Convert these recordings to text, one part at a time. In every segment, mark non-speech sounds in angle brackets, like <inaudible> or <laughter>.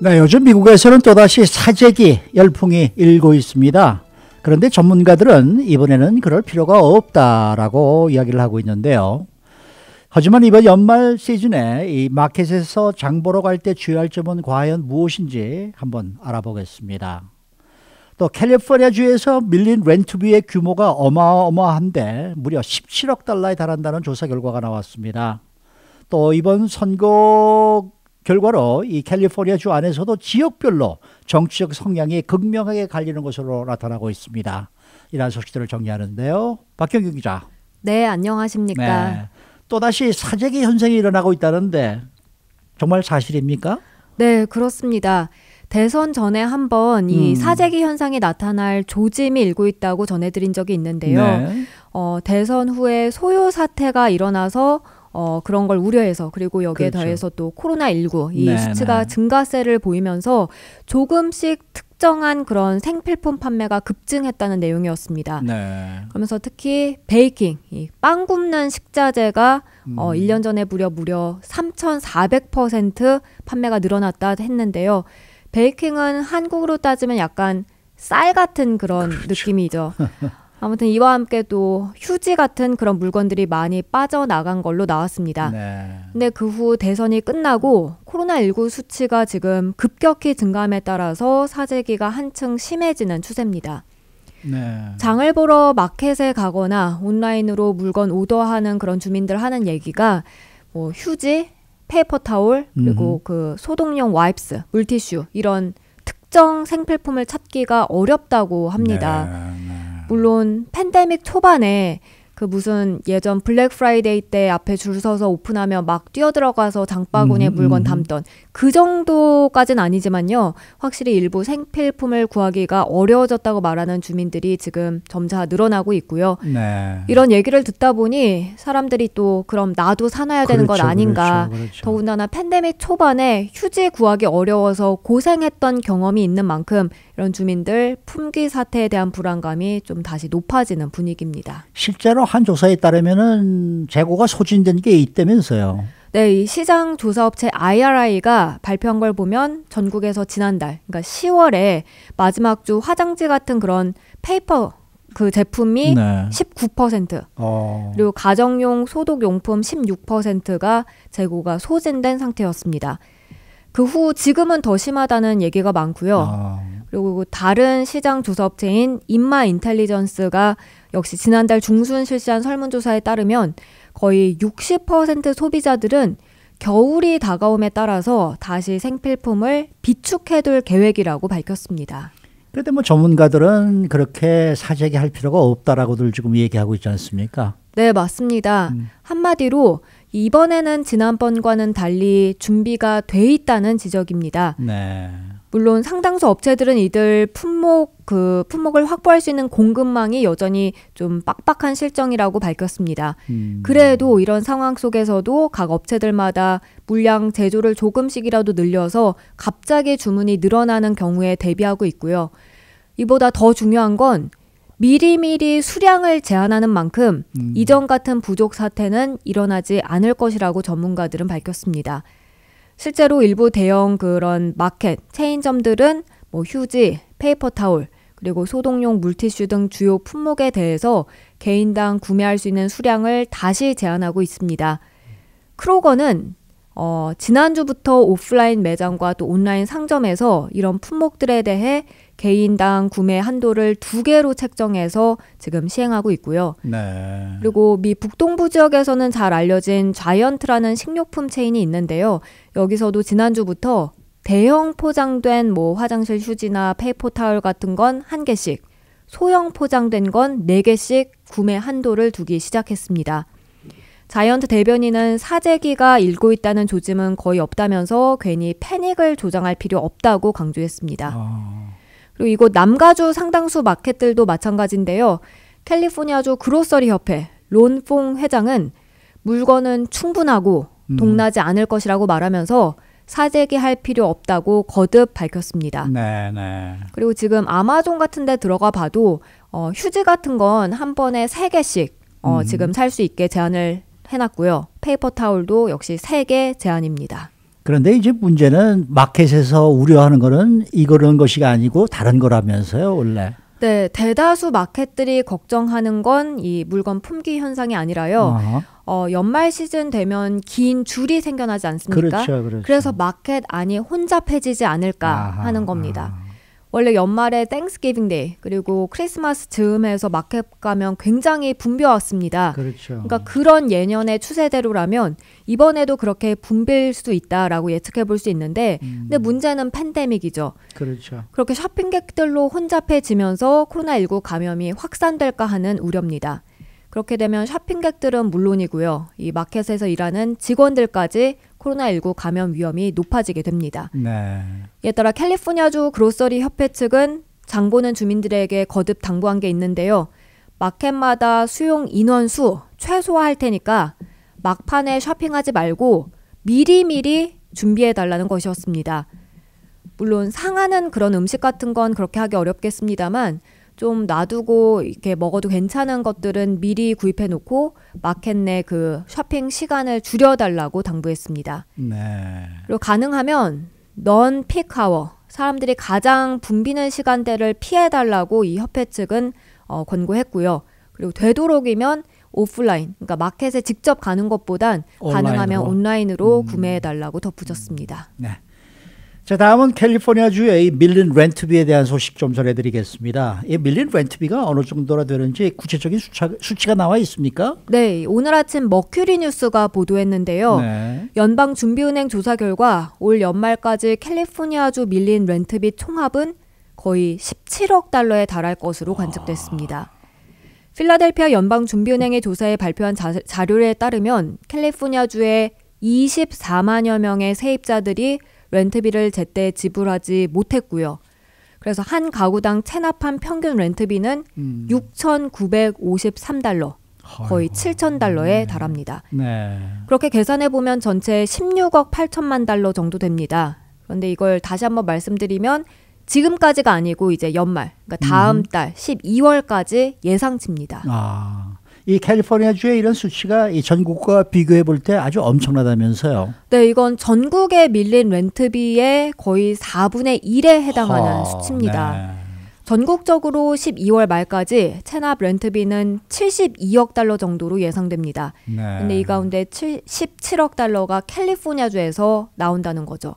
네, 요즘 미국에서는 또다시 사재기 열풍이 일고 있습니다. 그런데 전문가들은 이번에는 그럴 필요가 없다라고 이야기를 하고 있는데요. 하지만 이번 연말 시즌에 이 마켓에서 장 보러 갈 때 주의할 점은 과연 무엇인지 한번 알아보겠습니다. 또 캘리포니아 주에서 밀린 렌트비의 규모가 어마어마한데 무려 17억 달러에 달한다는 조사 결과가 나왔습니다. 또 이번 선거 결과로 이 캘리포니아주 안에서도 지역별로 정치적 성향이 극명하게 갈리는 것으로 나타나고 있습니다. 이러한 소식들을 정리하는데요. 박경규 기자. 네, 안녕하십니까. 네. 또다시 사재기 현상이 일어나고 있다는데 정말 사실입니까? 네, 그렇습니다. 대선 전에 한 번 이 음. 사재기 현상이 나타날 조짐이 일고 있다고 전해드린 적이 있는데요. 네. 어, 대선 후에 소요 사태가 일어나서 어, 그런 걸 우려해서 그리고 여기에 그렇죠. 더해서 또 코로나19 이네 수치가 네. 증가세를 보이면서 조금씩 특정한 그런 생필품 판매가 급증했다는 내용이었습니다. 네. 그러면서 특히 베이킹, 이빵 굽는 식자재가 어, 음. 어, 1년 전에 무려 무려 3,400% 판매가 늘어났다 했는데요. 베이킹은 한국으로 따지면 약간 쌀 같은 그런 그렇죠. 느낌이죠. <laughs> 아무튼 이와 함께 또 휴지 같은 그런 물건들이 많이 빠져나간 걸로 나왔습니다. 네. 근데 그 후 대선이 끝나고 코로나19 수치가 지금 급격히 증감에 따라서 사재기가 한층 심해지는 추세입니다. 네. 장을 보러 마켓에 가거나 온라인으로 물건 오더하는 그런 주민들 하는 얘기가 뭐 휴지, 페이퍼 타올, 그리고 음그 소독용 와이프스, 물티슈 이런 특정 생필품을 찾기가 어렵다고 합니다. 네. 물론 팬데믹 초반에 그 무슨 예전 블랙 프라이데이 때 앞에 줄 서서 오픈하면 막 뛰어 들어가서 장바구니에 음, 음, 물건 음. 담던 그 정도까진 아니지만요. 확실히 일부 생필품을 구하기가 어려워졌다고 말하는 주민들이 지금 점차 늘어나고 있고요. 네. 이런 얘기를 듣다 보니 사람들이 또 그럼 나도 사놔야 되는 그렇죠, 건 아닌가. 그렇죠, 그렇죠. 더군다나 팬데믹 초반에 휴지 구하기 어려워서 고생했던 경험이 있는 만큼 이런 주민들 품귀 사태에 대한 불안감이 좀 다시 높아지는 분위기입니다. 실제로 한 조사에 따르면은 재고가 소진된 게 있다면서요. 네, 이 시장 조사업체 IRI가 발표한 걸 보면 전국에서 지난달, 그러니까 10월에 마지막 주 화장지 같은 그런 페이퍼 그 제품이 네. 19% 어. 그리고 가정용 소독 용품 16%가 재고가 소진된 상태였습니다. 그 후 지금은 더 심하다는 얘기가 많고요. 어. 그리고 다른 시장 조사업체인 인마 인텔리전스가 역시 지난달 중순 실시한 설문조사에 따르면 거의 60% 소비자들은 겨울이 다가옴에 따라서 다시 생필품을 비축해둘 계획이라고 밝혔습니다. 그런데 뭐 전문가들은 그렇게 사재기 할 필요가 없다라고들 지금 얘기하고 있지 않습니까? 네, 맞습니다. 음. 한마디로 이번에는 지난번과는 달리 준비가 돼 있다는 지적입니다. 네. 물론 상당수 업체들은 이들 품목 그 품목을 확보할 수 있는 공급망이 여전히 좀 빡빡한 실정이라고 밝혔습니다. 음. 그래도 이런 상황 속에서도 각 업체들마다 물량 제조를 조금씩이라도 늘려서 갑자기 주문이 늘어나는 경우에 대비하고 있고요. 이보다 더 중요한 건 미리미리 수량을 제한하는 만큼 음. 이전 같은 부족 사태는 일어나지 않을 것이라고 전문가들은 밝혔습니다. 실제로 일부 대형 그런 마켓, 체인점들은 뭐 휴지, 페이퍼 타올, 그리고 소독용 물티슈 등 주요 품목에 대해서 개인당 구매할 수 있는 수량을 다시 제한하고 있습니다. 크로거는 어, 지난주부터 오프라인 매장과 또 온라인 상점에서 이런 품목들에 대해 개인당 구매 한도를 두 개로 책정해서 지금 시행하고 있고요. 네. 그리고 미 북동부 지역에서는 잘 알려진 자이언트라는 식료품 체인이 있는데요. 여기서도 지난주부터 대형 포장된 뭐 화장실 휴지나 페이퍼 타월 같은 건 한 개씩, 소형 포장된 건 네 개씩 구매 한도를 두기 시작했습니다. 자이언트 대변인은 사재기가 일고 있다는 조짐은 거의 없다면서 괜히 패닉을 조장할 필요 없다고 강조했습니다. 아... 그리고 이곳 남가주 상당수 마켓들도 마찬가지인데요. 캘리포니아주 그로서리 협회 론 퐁 회장은 물건은 충분하고 음. 동나지 않을 것이라고 말하면서 사재기할 필요 없다고 거듭 밝혔습니다. 네, 네. 그리고 지금 아마존 같은 데 들어가 봐도 어, 휴지 같은 건 한 번에 세개씩 어, 음. 지금 살 수 있게 제한을 해놨고요. 페이퍼 타올도 역시 3개 제한입니다. 그런데 이제 문제는 마켓에서 우려하는 거는 이거는 것이 아니고 다른 거라면서요, 원래. 네, 대다수 마켓들이 걱정하는 건 이 물건 품귀 현상이 아니라요. 어 어, 연말 시즌 되면 긴 줄이 생겨나지 않습니까? 그렇죠, 그렇죠. 그래서 마켓 안이 혼잡해지지 않을까 아하, 하는 겁니다. 아하. 원래 연말에 땡스기빙 데이 그리고 크리스마스 즈음에서 마켓 가면 굉장히 붐벼왔습니다. 그렇죠. 그러니까 그런 예년의 추세대로라면 이번에도 그렇게 붐빌 수 있다라고 예측해 볼 수 있는데 음. 근데 문제는 팬데믹이죠. 그렇죠. 그렇게 쇼핑객들로 혼잡해지면서 코로나19 감염이 확산될까 하는 우려입니다. 그렇게 되면 쇼핑객들은 물론이고요. 이 마켓에서 일하는 직원들까지 코로나19 감염 위험이 높아지게 됩니다. 네. 이에 따라 캘리포니아주 그로서리 협회 측은 장보는 주민들에게 거듭 당부한 게 있는데요. 마켓마다 수용 인원수 최소화할 테니까 막판에 쇼핑하지 말고 미리미리 준비해 달라는 것이었습니다. 물론 상하는 그런 음식 같은 건 그렇게 하기 어렵겠습니다만 좀 놔두고 이렇게 먹어도 괜찮은 것들은 미리 구입해 놓고 마켓 내 그 쇼핑 시간을 줄여달라고 당부했습니다. 네. 그리고 가능하면 넌 피크아워 사람들이 가장 붐비는 시간대를 피해달라고 이 협회 측은 어, 권고했고요. 그리고 되도록이면 오프라인, 그러니까 마켓에 직접 가는 것보단 온라인으로. 가능하면 온라인으로 음. 구매해달라고 덧붙였습니다. 네. 자, 다음은 캘리포니아 주의 밀린 렌트비에 대한 소식 좀 전해드리겠습니다. 이 밀린 렌트비가 어느 정도나 되는지 구체적인 수차, 수치가 나와 있습니까? 네, 오늘 아침 머큐리 뉴스가 보도했는데요. 네. 연방준비은행 조사 결과 올 연말까지 캘리포니아주 밀린 렌트비 총합은 거의 17억 달러에 달할 것으로 관측됐습니다. 아... 필라델피아 연방준비은행의 조사에 발표한 자, 자료에 따르면 캘리포니아주의 24만여 명의 세입자들이 렌트비를 제때 지불하지 못했고요. 그래서 한 가구당 체납한 평균 렌트비는 음. 6,953달러, 거의 7,000달러에 네. 달합니다. 네. 그렇게 계산해 보면 전체 16억 8천만 달러 정도 됩니다. 그런데 이걸 다시 한번 말씀드리면 지금까지가 아니고 이제 연말, 그러니까 다음 음. 달 12월까지 예상치입니다. 아. 이 캘리포니아주의 이런 수치가 이 전국과 비교해 볼 때 아주 엄청나다면서요. 네, 이건 전국에 밀린 렌트비의 거의 4분의 1에 해당하는 허, 수치입니다. 네. 전국적으로 12월 말까지 체납 렌트비는 72억 달러 정도로 예상됩니다. 네. 근데 이 가운데 7, 17억 달러가 캘리포니아주에서 나온다는 거죠.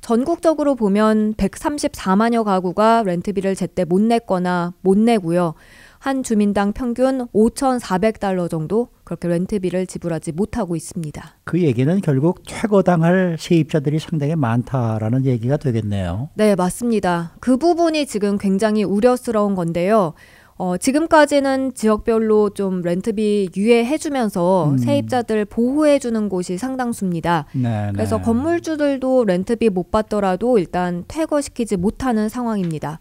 전국적으로 보면 134만여 가구가 렌트비를 제때 못 냈거나 못 내고요. 한 주민당 평균 5,400달러 정도 그렇게 렌트비를 지불하지 못하고 있습니다. 그 얘기는 결국 최고당할 세입자들이 상당히 많다라는 얘기가 되겠네요. 네, 맞습니다. 그 부분이 지금 굉장히 우려스러운 건데요. 어, 지금까지는 지역별로 좀 렌트비 유예해주면서 음. 세입자들 보호해주는 곳이 상당수입니다. 네 그래서 네. 건물주들도 렌트비 못 받더라도 일단 퇴거시키지 못하는 상황입니다.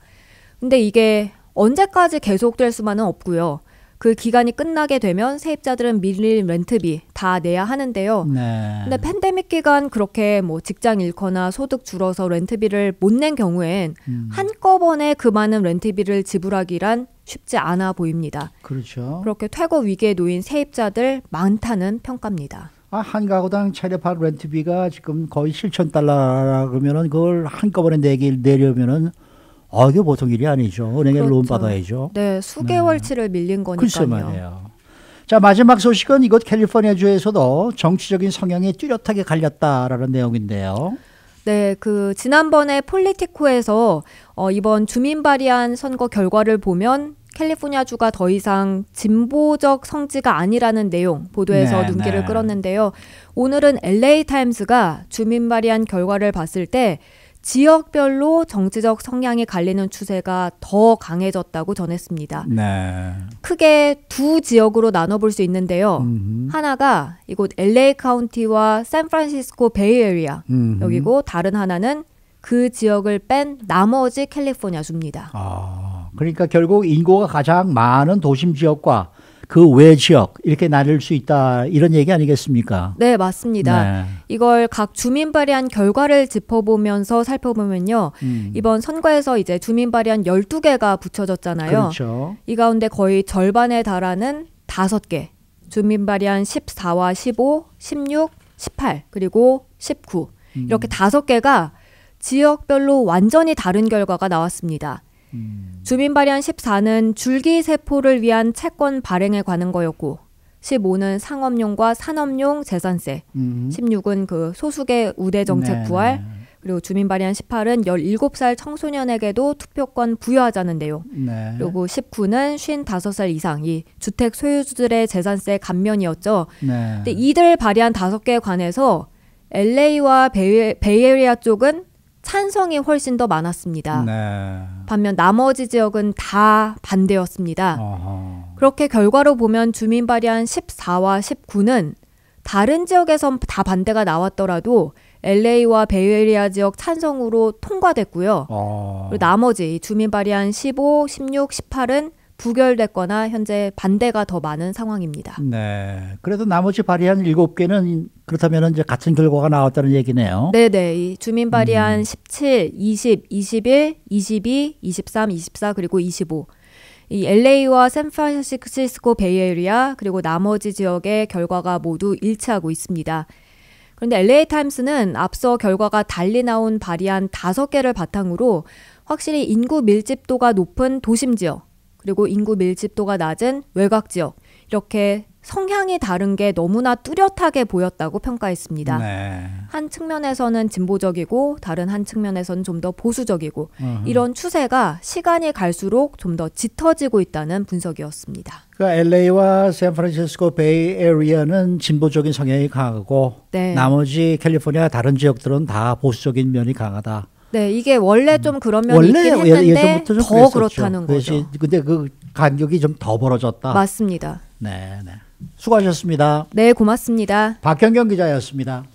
근데 이게 언제까지 계속될 수만은 없고요. 그 기간이 끝나게 되면 세입자들은 밀릴 렌트비 다 내야 하는데요. 네. 근데 팬데믹 기간 그렇게 뭐 직장 잃거나 소득 줄어서 렌트비를 못 낸 경우엔 음. 한꺼번에 그 많은 렌트비를 지불하기란 쉽지 않아 보입니다. 그렇죠. 그렇게 퇴거 위기에 놓인 세입자들 많다는 평가입니다. 아, 한 가구당 차례팔 렌트비가 지금 거의 7천 달러라 그러면은 그걸 한꺼번에 내기 내려면은 아, 이게 보통 뭐 일이 아니죠. 은행에 그렇죠. 론 받아야죠. 네, 수개월치를 음. 네. 밀린 거니까요. 말이에요. 자, 마지막 소식은 이곳 캘리포니아주에서도 정치적인 성향이 뚜렷하게 갈렸다라는 내용인데요. 네, 그 지난번에 폴리티코에서 어, 이번 주민 발의한 선거 결과를 보면 캘리포니아주가 더 이상 진보적 성지가 아니라는 내용 보도에서 네, 눈길을 네. 끌었는데요. 오늘은 LA 타임스가 주민 발의한 결과를 봤을 때 지역별로 정치적 성향이 갈리는 추세가 더 강해졌다고 전했습니다. 네. 크게 두 지역으로 나눠볼 수 있는데요. 음흠. 하나가 이곳 LA 카운티와 샌프란시스코 베이에리아 여기고 다른 하나는 그 지역을 뺀 나머지 캘리포니아 주입니다. 아, 그러니까 결국 인구가 가장 많은 도심 지역과 그외 지역 이렇게 나눌 수 있다 이런 얘기 아니겠습니까? 네 맞습니다. 네. 이걸 각 주민 발의한 결과를 짚어보면서 살펴보면요. 음. 이번 선거에서 이제 주민 발의한 12개가 붙여졌잖아요. 그렇죠. 이 가운데 거의 절반에 달하는 5개 주민 발의한 14와 15, 16, 18 그리고 19 음. 이렇게 다섯 개가 지역별로 완전히 다른 결과가 나왔습니다. 주민 발의안 14는 줄기 세포를 위한 채권 발행에 관한 거였고 15는 상업용과 산업용 재산세, 음. 16은 그 소수계 우대 정책 네. 부활, 네. 그리고 주민 발의안 18은 17살 청소년에게도 투표권 부여하자는 내용. 네. 그리고 19는 55살 이상 이 주택 소유주들의 재산세 감면이었죠. 네. 근데 이들 발의안 5개에 관해서 LA와 베이에리아 쪽은 찬성이 훨씬 더 많았습니다. 네. 반면 나머지 지역은 다 반대였습니다. 어허. 그렇게 결과로 보면 주민 발의한 14와 19는 다른 지역에선 다 반대가 나왔더라도 LA와 베이에리아 지역 찬성으로 통과됐고요. 어. 그리고 나머지 주민 발의한 15, 16, 18은 부결됐거나 현재 반대가 더 많은 상황입니다. 네. 그래서 나머지 발의한 7개는 그렇다면 이제 같은 결과가 나왔다는 얘기네요. 네, 네. 주민 발의안 음. 17, 20, 21, 22, 23, 24 그리고 25. 이 LA와 샌프란시스코 베이에리아 그리고 나머지 지역의 결과가 모두 일치하고 있습니다. 그런데 LA 타임스는 앞서 결과가 달리 나온 발의안 5개를 바탕으로 확실히 인구 밀집도가 높은 도심 지역 그리고 인구 밀집도가 낮은 외곽 지역 이렇게 성향이 다른 게 너무나 뚜렷하게 보였다고 평가했습니다. 네. 한 측면에서는 진보적이고 다른 한 측면에서는 좀 더 보수적이고 으흠. 이런 추세가 시간이 갈수록 좀 더 짙어지고 있다는 분석이었습니다. 그러니까 LA와 샌프란시스코 베이 에리어는 진보적인 성향이 강하고 네. 나머지 캘리포니아 다른 지역들은 다 보수적인 면이 강하다. 네, 이게 원래 음. 좀 그런 면이 원 있긴 예, 했는데 예전부터 더 그랬었죠. 그렇다는 거죠. 근데 그 간격이 좀 더 벌어졌다. 맞습니다. 네, 네. 수고하셨습니다. 네, 고맙습니다. 박현경 기자였습니다.